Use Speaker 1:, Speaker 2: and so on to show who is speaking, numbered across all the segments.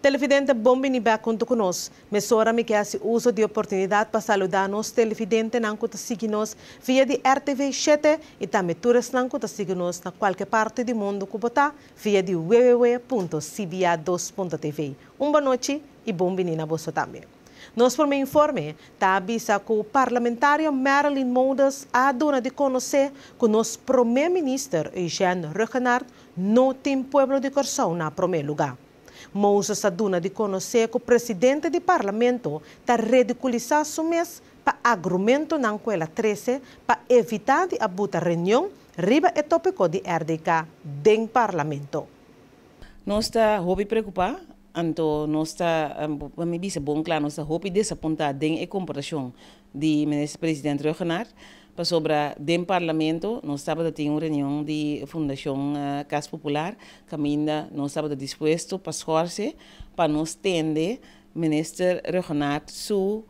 Speaker 1: Televidente Bombini Bakunto conosco. Mesora me que hace uso de oportunidade para saludar nos televidente não que via de RTV7 e também todos não que sigue na qualquer parte do mundo que botar via de www.cba2.tv. Um boa noite e bombini na bolsa também. Nos por informes, informe, tá avisa que o parlamentário Marilyn Moudas a dona de conhecer que o nosso primeiro-ministro Jean Regenard não tem povo de coração na primeiro lugar. Moussa Saduna de conhecer o presidente do parlamento está ridiculizando o mês para agrumento na Anquela 13 para evitar de abuta reunião riba e tópico de RDK do parlamento.
Speaker 2: Nós está preocupar anto está me disse bom claro nossa roupa desapontada em comparação de ministro presidente Regenar para sobra do Parlamento, no sábado tinha uma reunião de Fundação uh, Casa Popular, que ainda não estava disposto para esforçar, para nos tender o ministro Renato seu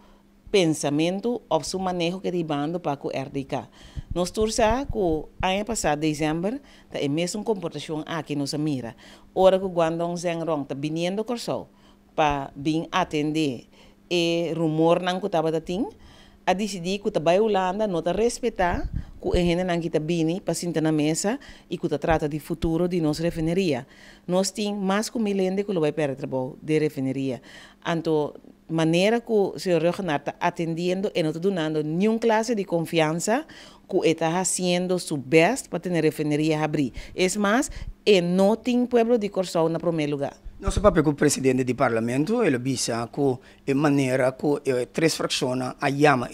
Speaker 2: pensamento ou seu manejo que derivando para o RDK. Nós torça que ano passado, dezembro, tá é mesmo comportação aqui nos mira. Ora que o Guangdong Zhengrong está vindo do o para vir atender e eh, rumor não que estava tendo, a decidir que a Holanda não está respeitar que a gente não está para sentar na mesa e que trata de futuro de nossa refinaria. Nós temos mais de um milhão de que vai para o trabalho de refinaria. Então, maneira que o senhor Reognar está atendendo e não está dando nenhuma classe de confiança que está fazendo seu best para ter a refineria abrir. É mais, e não tem pueblo de Corsão na primeiro lugar. Nosso papel
Speaker 3: como presidente do parlamento é visa que a maneira que a três a chama a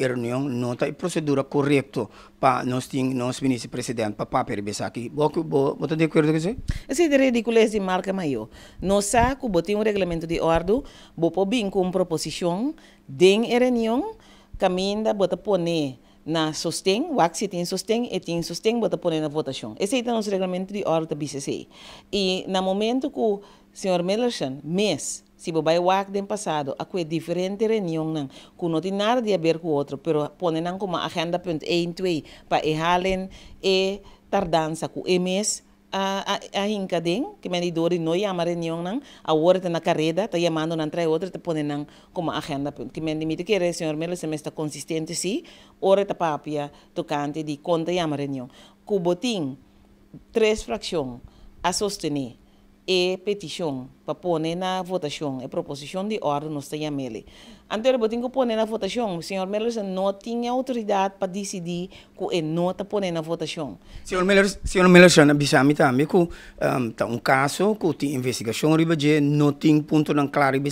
Speaker 3: reunião nota e procedura correta para nós ter nosso ministro presidente para papel besar
Speaker 2: aqui. Você está de acordo com isso? esse é é de marca maior. Nós sabemos que tem um regulamento de ordem, você bem com uma proposição, tem reunião, caminha, você põe na sostém, o que tem sostém, e tem sostém, você põe na votação. Esse é o nosso regulamento de ordem da BCC. E no momento que Senhor Melerson, mês, se você vai wak den passado, a que diferente reunião não, que não tem nada a ver com o outro, pero põe não como agenda ponto 1, 2, para erralen e tardança com o mês, a, a, a que din, que me dori no yama reunião não, a hora na carreira, tá chamando não trai outra, tá põe não como agenda ponto, que me limite que o senhor Melashan está consistente sim, hora tá papia tocante de conta a reunião. Cubotim, três frações a sostener e petição para pôr na votação, é proposição de ordem no Mele. Anteriormente, tinha que pôr na votação. O senhor Melhores não tinha autoridade para decidir que não está pôr na votação. Senhor Melhores,
Speaker 3: senhor Melhores, avisou-me também que um, tá um caso que tem investigação, não tem ponto não claro, que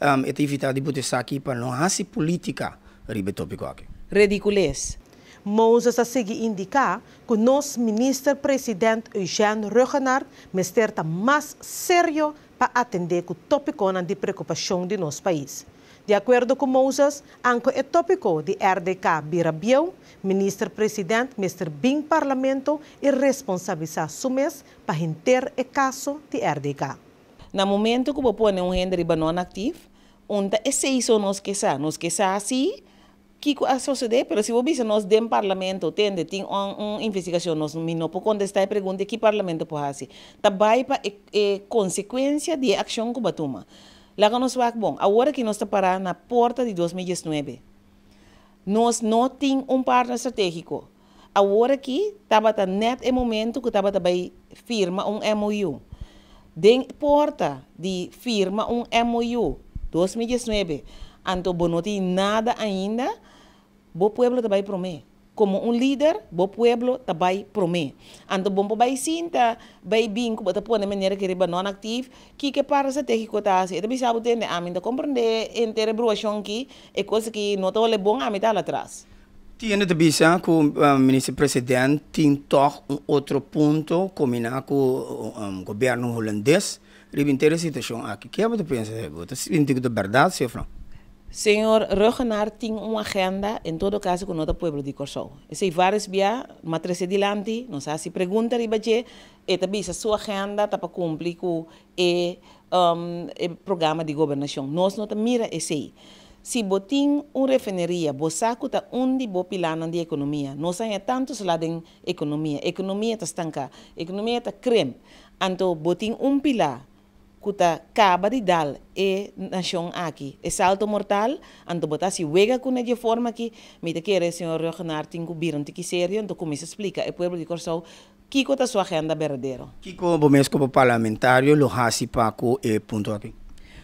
Speaker 3: um, é evitar de botar aqui para não fazer política, riba tópico aqui.
Speaker 1: Ridiculez. Mousas a seguir indicar que nosso ministro-presidente Eugênio Rögenaar está tá mais sério para atender o tópico de preocupação de nosso país. De acordo com Mousas, anco é tópico de RDK Birabião, ministro-presidente, Mr. Bing Parlamento e responsabilizar sumes para inter o caso de RDK. No momento que propõe um render
Speaker 2: banana ativo, onde é seis ou não esqueça, que esqueça assim, que a sociedade, pero se você disse, nós dem parlamento, tende, tem uma um investigação, nós não podemos contestar a pergunta eh, eh, que o parlamento pode fazer. Também é, é consequência de ação que batuma. Lá que nós vamos, bom, agora que nós estamos parar na porta de 2019, nós não temos um partner estratégico. Agora que estava net é momento que estava também firma um MOU. Den porta de firma um MOU 2019. Então, não tem nada ainda Bo povo também promete. Como um líder, Bo povo também promete. Ando bom para vai sinta, vai bem, como está por uma maneira que riba não ativo, que que para se ter que cotar se. Também sabe ter, a mim da compreender, entender a bruxão que é coisa que não está olhe bom, a mim está lá atrás.
Speaker 3: Tiene de bisa que o ministro-presidente tintou um outro ponto, combinar com o governo holandês, ribinteira a situação aqui. O que é que você pensa? Você tem que verdade, senhor Franco?
Speaker 2: Senhor Rogenar tem uma agenda, em todo caso, com outro povo de Corsol. Esse se vários via, matriz de lante, não sei se pergunta e eh, também se a sua agenda está para cumprir com o programa de governação. Nós não mira esse aí. Se tem uma refineria, bosaco está onde bo pilar de economia. Nós é tantos lá em economia. Economia está estanca, economia está creme. Então, tem um pilar kuta kaba di dal e nación aquí. Es salto mortal, ando bota si huega con de forma que aquí, mira que el señor Regenar tingu que tiki então ando comienza explica É pueblo de Corsau Kiko ta su agenda verdadero.
Speaker 3: Kiko bomesco parlamentário, lo hasi paco e ponto aqui.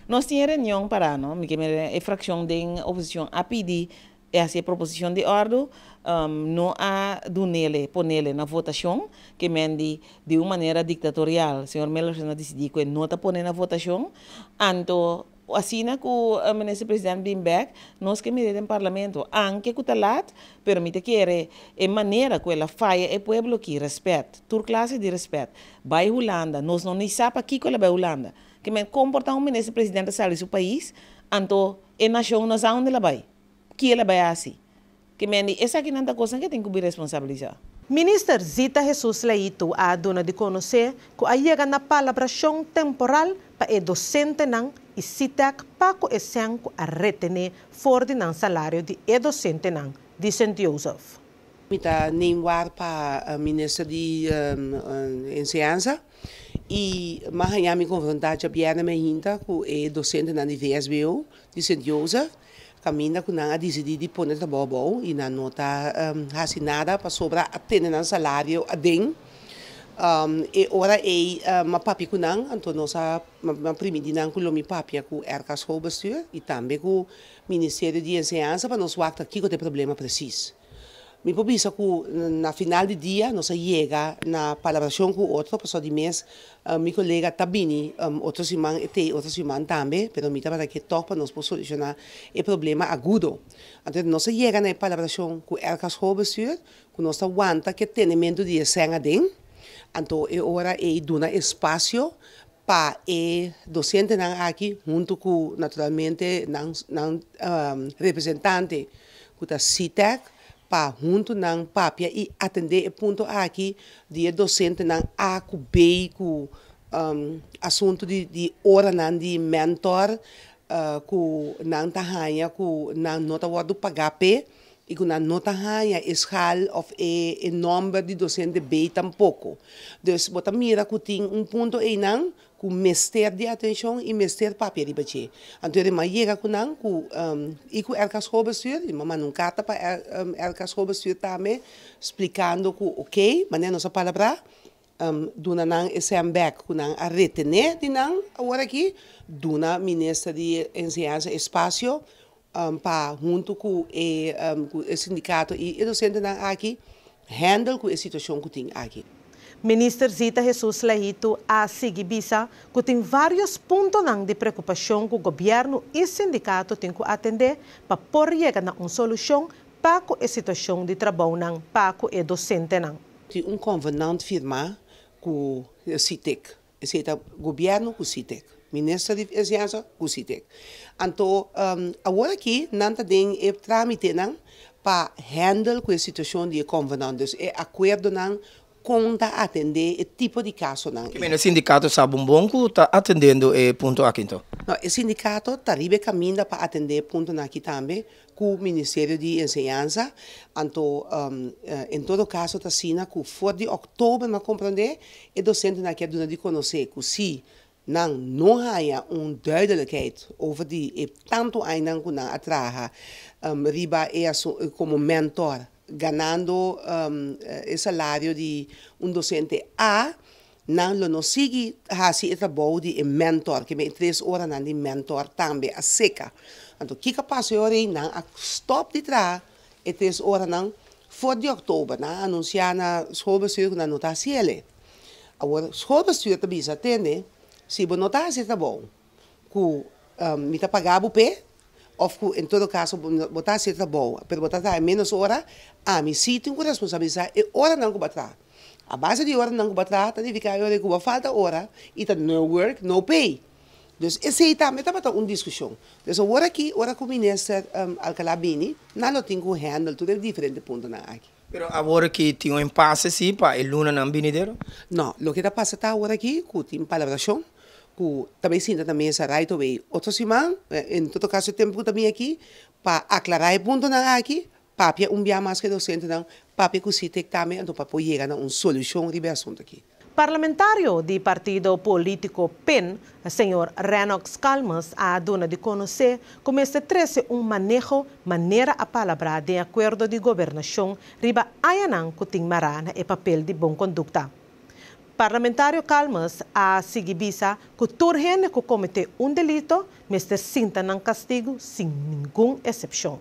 Speaker 2: Nós tínhamos reunião para, não? Porque eh, a fração da oposição a pedir essa proposição de ordem um, não há do nele, na votação, que mende de uma maneira dictatorial. O senhor Melo já decidiu que não está pondo na votação, então assim com o ministro presidente Bimbeck, nós que medem no parlamento, anche que talat permite que ele, é maneira que ela faia é povo que respeita, toda classe de respeito. Vai Holanda, nós não nem aqui que ela vai Holanda. Que me comporta um ministro presidente sabe seu país, então é nação nós onde ela vai, que ela vai assim que me essa aqui não é coisa que tem que me responsabilizar.
Speaker 1: Minister Zita Jesus Leito a dona de conhecer que a chega na palabração temporal para a é docente não e CITAC paco esse é ano a retener fora não salário de é docente
Speaker 4: não, de St. Joseph. Mita nem war para ministra de um, um, enseança e mas já me confrontar já piada ainda com a é docente na VSBO de St. Joseph Caminha Cunã a decidir de pôr na bobo e na nota um, assinada para sobra atender um salário adem. Um, e ora e uh, mapapi ko nang anto no sa maprimidi nang ko lumipapi ako erkas ko bestuur i tambe ko Ministério de Enseñanza para nos wakta kiko te problema precis. Me propisa que na final do dia nós chega na palavração com outro pessoa de mês, meu eh, colega Tabini, um, ehm, outros irmãos tem outros irmãos também, permita para que topa nós possa solucionar o problema agudo. Então nós chega na celebração com Ercas Robestuur, com nossa aguanta que tenimento de senha den. Então é hora de dar espaço para o docente aqui, junto com naturalmente nan, ehm, representante um, representante da CITEC, para junto na papia e atender o ponto aqui de docente na a com b um, assunto de, de hora na de mentor uh, com na tahanha com na nota do pagar Ik na nota hanya is hal of e e number di docente B tampoco. Dus bota mira kuting un punto e nang com mestre de atenção e mester papel de bache. então ele mais chega com não com, e com elas schoolbestuur, di mama não kata pa el, um, elka schoolbestuur tame explicando ku ok, mané nossa palavra um, duna nang esembek ku nang arretene di nang agora aqui duna ministra di enseñanza espacio um, para junto com, um, o sindicato e o docente aqui, handle com a situação que tem aqui. Ministro Zita Jesus Leito a Sigibisa, que tem vários pontos de
Speaker 1: preocupação que o governo e o sindicato têm que atender para poder chegar a uma solução para a situação de trabalho para o docente.
Speaker 4: Tem um convenante firmado com o CITEC, o governo com o CITEC. Ministério de Asiasa gusitek. Anto um, agora aqui nanta tem e eh, trâmite para handle com a situação de convenão, é e eh, acordo nan conta atender o eh, tipo de caso não. Que
Speaker 3: o sindicato sabe um bom que está atendendo e ponto aqui então.
Speaker 4: Não, o sindicato está ribe caminho para atender ponto aqui também com o Ministério de Enseñanza. Então, um, em todo caso, está sina que fora de outubro não compreender e docente naquela é dona de conhecer que se si, nang nohaya onduidelijkheid over die e tanto ainanku nang atraha um, riba é como mentor ganando um, e eh, salário de um docente A nang lo no sigi hasi itrabaw di e mentor que me tres ora nang di mentor tambe a seca anto kika paso yore nang a stop di tra e tres ora nang voor de oktober na anunciar na schoolbestuur na notatiele. Agora, schoolbestuur te bisa atende, se bonotasse está bom, que um, me está pagando o pé, ou em todo caso, botar botasse está bom, mas botar é menos hora, ah, me sinto com responsabilidade, é hora não que botar. A base de hora não que botar, está de ficar hora que falta hora, e está no work, no pay. Dus esse aí também estava uma discussão. Então, agora aqui, agora com o ministro um, Alcalabini, não tem um handle, tudo é diferente ponto na aqui. Pero agora que tem um impasse, sim, para a luna não vem Não, o que está passando agora aqui, que tem palavrachão, também sinta também essa raiva away. Outra semana, em eh, todo caso, o tempo também aqui, para aclarar o ponto na aqui, papi um bem mais que docente, não, para que se tem também, então para poder chegar a uma solução de assunto aqui. Parlamentário do partido político PEN, senhor Renox
Speaker 1: Calmas, a dona de conhecer como a trazer um manejo, maneira a palavra de acordo de governação, riba Ayanang Kutingmarana e papel de bom conduta. Parlamentário Calmas a Sigibisa que turgen que comete um delito, mas sinta não castigo sem nenhuma exceção.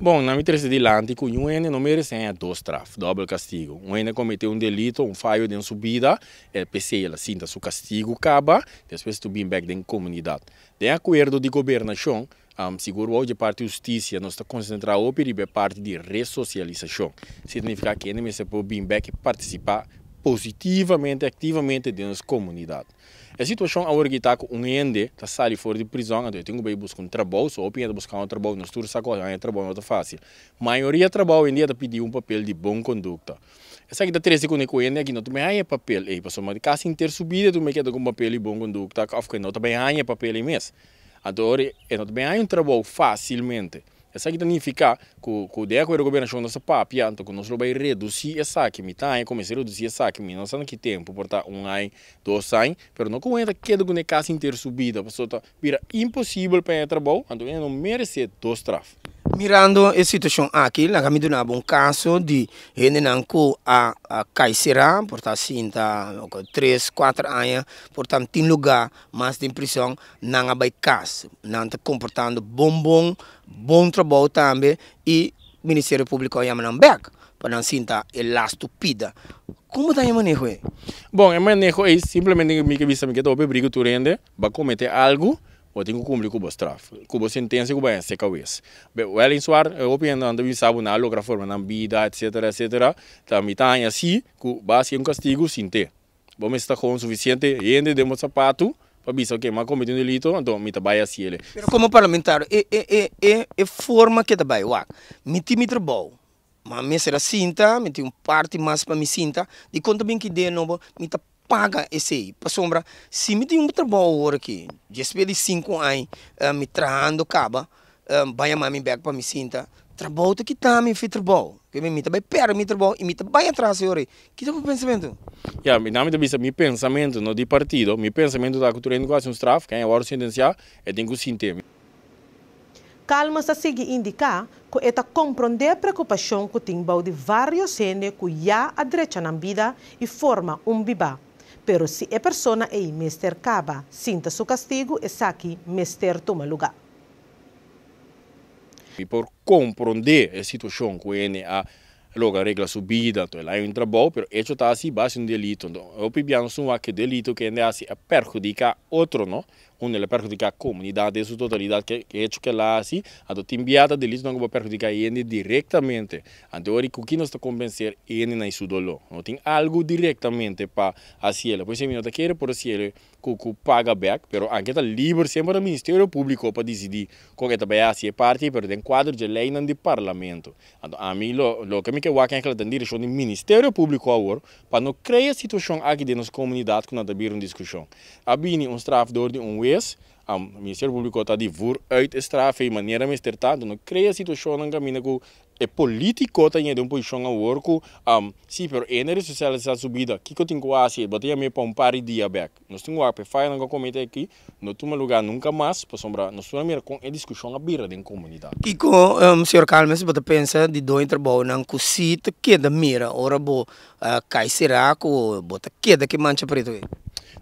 Speaker 5: Bom, na minha terceira dilante, que um não merece eh, dois trafos, doble castigo. Um ene cometeu um delito, um falho de vida, ele PC, ela sinta seu castigo, acaba, depois tu bem back da comunidade. De acordo de governação, um, seguro hoje parte de justiça, está estamos concentrados em parte de ressocialização. Significa que ele merece bem back participar positivamente, activamente dentro da comunidade. A situação agora que está com um ende, está saindo fora de prisão, então eu tenho que ir buscar um trabalho, só opinião de buscar um trabalho, nos turnos sacolhão, é trabalho não está é fácil. A maioria do trabalho em dia está pedindo um papel de bom conduta. Essa aqui está 13 quando eu ende né, aqui, não tem há é papel, e passou uma de casa inteira subida, me quer com papel de bom conduta, afogando, não tem há papel em imenso. Agora, não também há é um trabalho facilmente essa aqui também fica com o dia que o governo chama nossa papi anto que nós vai reduzir essa que me tá em começar a reduzir essa aqui me não sabe que tempo porta um ai dois ai pero não comenta que é do que casa inteiro subida passou tá vira impossível para entrar bom então não merece dois trafos
Speaker 3: Mirando a situação aqui, na caminho de um caso de Renenanco a, a Caicera, portanto, assim, tá, quatro anos, portanto, tem lugar, mas tem prisão, não há caso, não está comportando bom, bom, bom trabalho também, e o
Speaker 5: Ministério Público chama não back, para não sinta é lá estupida.
Speaker 3: Como está o manejo?
Speaker 5: Bom, o manejo é simplesmente, me que vista, me que estou oh, perigo, tu rende, vai cometer algo, eu tenho que cumprir com a estrafa, com a sentença que vai ser cabeça. O Ellen Suar, eu penso, anda me sabe na outra forma, na vida, etc, etc, também tem assim, que vai ser um castigo sem ter. Vamos estar com o suficiente, ainda demos sapato, para dizer, ok, mas cometi um delito, então me trabalha assim ele. Mas como parlamentar, é, é, é, é, forma que trabalha, uá, me tem me
Speaker 3: trabalho. Mas me será cinta, me tem um parte mais para me cinta, e quando bem que de novo, me está paga esse aí. Para sombra, se me tem um trabalho aqui, já de 5 anos, ah, me trazendo caba, um, ah, vai a mami back para me sinta, trabalho que está, me fez trabalho. Que me mete vai perto, me trabalho, e me bem atrás, senhor. Que tipo de pensamento?
Speaker 5: Yeah, me não me vista, meu pensamento, no de partido, mi pensamento da cultura e negócio, um strafe, quem é agora de sentenciar, é tem que sentir.
Speaker 1: Calma se sigue indicar que está compreender a preocupação que tem de vários sene que já adrecha na vida e forma um bibá. pero si é persona é Mr. Caba, sinta seu castigo e saque Mr. Toma lugar.
Speaker 5: E por compreender a situação que ele a logo a regra subida, então lá é um trabalho, mas isso está assim, base um delito. Então, o pibiano é um delito que ainda assim, é perjudicar outro, não? onde ele perjudica a comunidade em sua totalidade, que é isso que lá assim, a tua enviada deles não vai perjudicar ele diretamente. Então, o que nós está convencer ele na sua dolor? Não tem algo diretamente para a Cielo. pois isso, não quero por a Cielo que paga back, mas a está livre sempre do Ministério Público para decidir qual é a Cielo parte, mas tem quadro de lei no Parlamento. Então, a mim, o que me quer é que ela tem direção do Ministério Público agora, para não criar situação aqui dentro da nossa comunidade que não está uma discussão. A Bini, um strafador de um como esse, o Ministério Público está de vur uit strafe e maneira mais tanto não cria situação não caminha com é político tá de um posição a orco um se per energia social está subida que eu tenho quase bater a minha para pompar e dia back nós temos a perfeita não comente aqui não toma lugar nunca mais para sombra nós temos a mira com a é discussão a birra da comunidade e
Speaker 3: com um, senhor Calmes você pensa de dois trabalho não cosita que é da mira ora boa, uh, cai será que bota que da que mancha preto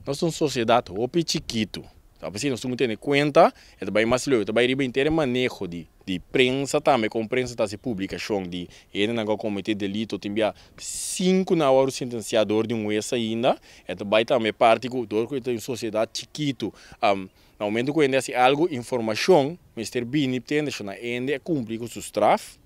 Speaker 5: nós somos sociedade o chiquito Assim, nós temos que ter em conta, é também mais legal, também riba inteiro manejo de, de prensa também, tá? com prensa está se pública, chão de ele não cometer delito, tem que cinco na hora o sentenciador de um ex ainda, é também também tá, parte do dor que tem sociedade chiquito, um, no momento que ele é assim, algo, informação, Mr. Bini tem, deixa na ende, é cumprir com seu trafos,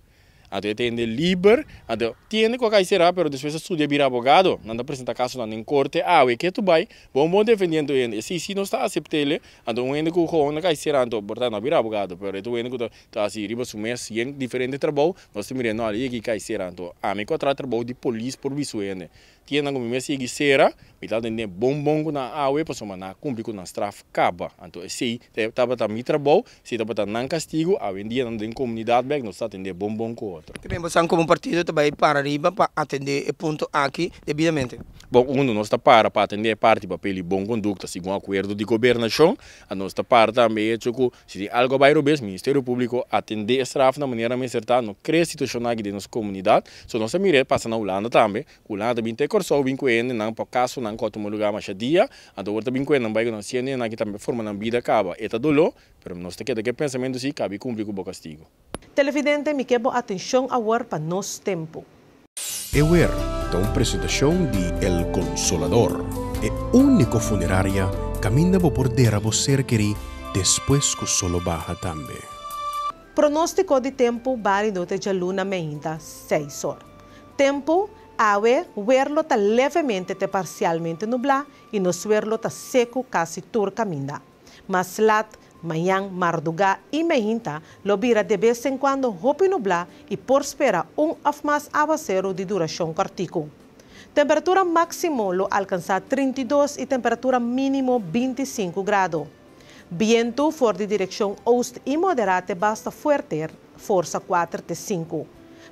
Speaker 5: até tende liber, até tende com a será, mas depois estudia vir abogado, não apresenta caso não em corte, ah, o que tu vai, bom bom defendendo ele, se se não está aceitando, então o ainda que o homem cai será, então portanto não vir abogado, pero tu ainda que está assim, riba sumes, em diferente trabalho, nós temos ali que cai então a mim contrato trabalho de polícia por bisu ainda tinha na gumi mesi gi sera mita dende bombongo na awe para mana cumpri na straf kaba anto sei te se ta mitra bom se taba ta nan castigo a dia na den comunidade não está atende bombongo outro
Speaker 3: queremos san um
Speaker 5: partido também para riba para atender ponto aqui debidamente bom um nós está para para atender parte para peli bom conduta segundo acordo de governação a nossa está para também é que se algo vai roubes ministério público atender straf na maneira mais certa no crescimento de nossa comunidade só se mire passa na ulanda também ulanda também korso binkuene não pa kaso nan ko tumu lugar macha dia ando então, worta binkuene nan baigo nan não na kita forma nan vida kaba eta é dolo pero nos te queda que pensamento si cabe cumprir com o castigo
Speaker 1: televidente mi quebo atenção a war pa nos tempo
Speaker 5: Ewer, então da un apresentação de El Consolador, e único funeraria caminda vou por dera ser queri depois que solo baja também.
Speaker 1: Pronóstico de tempo válido de luna meinda 6 horas. Tempo Ave verlo levemente te parcialmente nublado y no verlo tan seco casi minda. Mas lat, mañana, marduga y mejinta lo vira de vez en cuando hopi nublado y espera un af más de duración cortico. Temperatura máxima lo alcanza 32 y temperatura mínimo 25 grados. Viento for de dirección oeste y moderate basta fuerte, fuerza 4 de 5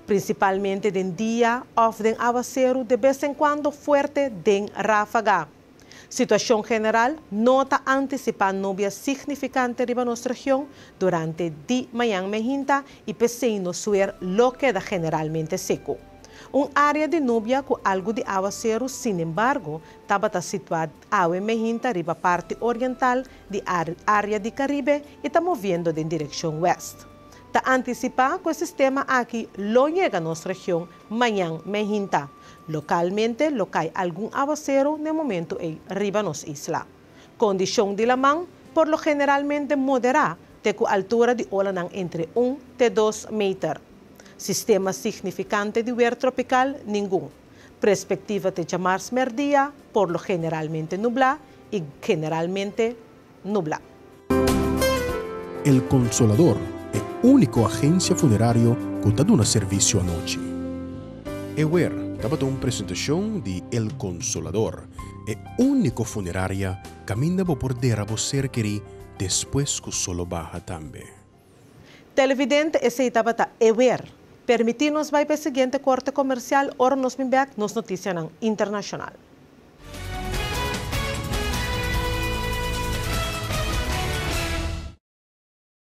Speaker 1: principalmente en día ofden del aguacero de vez en cuando fuerte de ráfaga. Situación general nota anticipando nubia significante en nuestra región durante di mañana mejinta y no suer lo queda generalmente seco. Un área de nubia con algo de aguacero, sin embargo, está situada en mejinta arriba parte oriental de área de Caribe y está moviendo en dirección oeste. Está anticipa que el sistema aquí lo llega a nuestra región mañana mejinta. Localmente lo cae algún aguacero en el momento en Ribanos Isla. Condición de la man por lo generalmente moderada, de altura de ola entre 1 y 2 metros. Sistema significante de huer tropical ningún. Perspectiva de llamar merdía, por lo generalmente nublar y generalmente nubla.
Speaker 5: El Consolador único agencia funerario contando un servicio anoche. noite. Ewer estaba en presentación de El Consolador, El único funeraria caminaba por derrabo cerqueri después que solo baja también.
Speaker 1: Televidente ese estaba Ewer. Permitirnos vai para o siguiente corte comercial, Ahora nos vem nos noticias internacional.